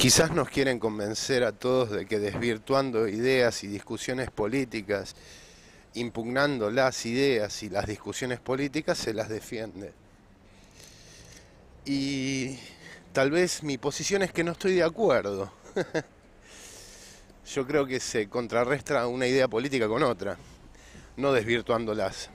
Quizás nos quieren convencer a todos de que desvirtuando ideas y discusiones políticas, impugnando las ideas y las discusiones políticas, se las defiende. Y tal vez mi posición es que no estoy de acuerdo. Yo creo que se contrarresta una idea política con otra, no desvirtuándolas.